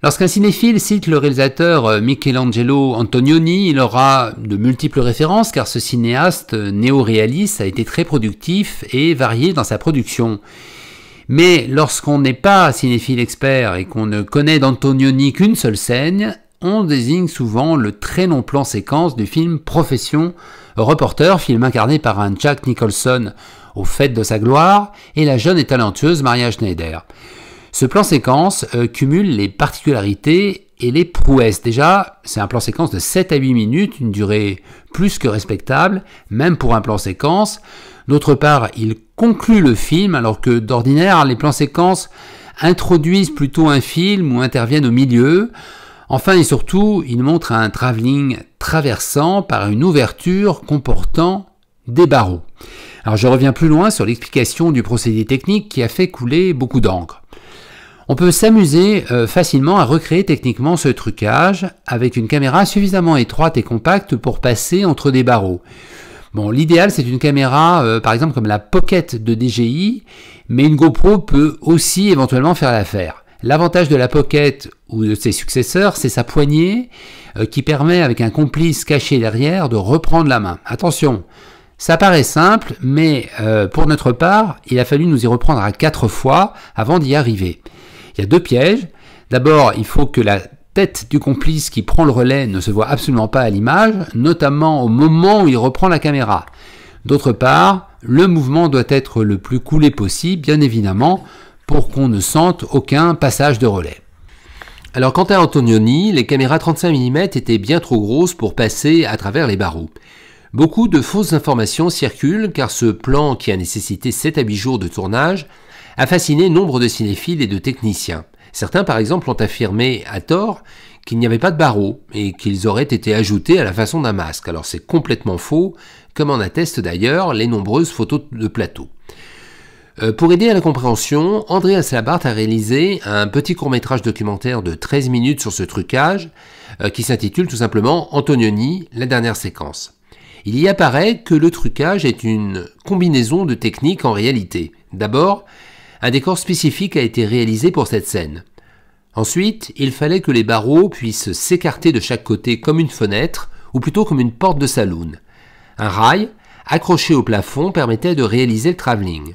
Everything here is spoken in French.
Lorsqu'un cinéphile cite le réalisateur euh, Michelangelo Antonioni, il aura de multiples références car ce cinéaste euh, néo-réaliste a été très productif et varié dans sa production. Mais lorsqu'on n'est pas cinéphile expert et qu'on ne connaît d'Antonioni qu'une seule scène, on désigne souvent le très long plan séquence du film Profession Reporter, film incarné par un Jack Nicholson au fait de sa gloire, et la jeune et talentueuse Maria Schneider. Ce plan séquence euh, cumule les particularités et les prouesses. Déjà, c'est un plan séquence de 7 à 8 minutes, une durée plus que respectable, même pour un plan séquence. D'autre part, il conclut le film, alors que d'ordinaire, les plans séquences introduisent plutôt un film ou interviennent au milieu. Enfin et surtout, il montre un travelling traversant par une ouverture comportant des barreaux. Alors je reviens plus loin sur l'explication du procédé technique qui a fait couler beaucoup d'encre. On peut s'amuser euh, facilement à recréer techniquement ce trucage avec une caméra suffisamment étroite et compacte pour passer entre des barreaux. Bon, l'idéal c'est une caméra euh, par exemple comme la Pocket de DJI, mais une GoPro peut aussi éventuellement faire l'affaire. L'avantage de la Pocket ou de ses successeurs, c'est sa poignée euh, qui permet avec un complice caché derrière de reprendre la main. Attention, ça paraît simple, mais pour notre part, il a fallu nous y reprendre à quatre fois avant d'y arriver. Il y a deux pièges. D'abord, il faut que la tête du complice qui prend le relais ne se voit absolument pas à l'image, notamment au moment où il reprend la caméra. D'autre part, le mouvement doit être le plus coulé possible, bien évidemment, pour qu'on ne sente aucun passage de relais. Alors quant à Antonioni, les caméras 35 mm étaient bien trop grosses pour passer à travers les barreaux. Beaucoup de fausses informations circulent car ce plan qui a nécessité 7 à 8 jours de tournage a fasciné nombre de cinéphiles et de techniciens. Certains, par exemple, ont affirmé à tort qu'il n'y avait pas de barreaux et qu'ils auraient été ajoutés à la façon d'un masque. Alors c'est complètement faux, comme en attestent d'ailleurs les nombreuses photos de plateau. Euh, pour aider à la compréhension, Andreas Labart a réalisé un petit court-métrage documentaire de 13 minutes sur ce trucage euh, qui s'intitule tout simplement Antonioni, la dernière séquence. Il y apparaît que le trucage est une combinaison de techniques en réalité. D'abord, un décor spécifique a été réalisé pour cette scène. Ensuite, il fallait que les barreaux puissent s'écarter de chaque côté comme une fenêtre, ou plutôt comme une porte de saloon. Un rail, accroché au plafond, permettait de réaliser le travelling.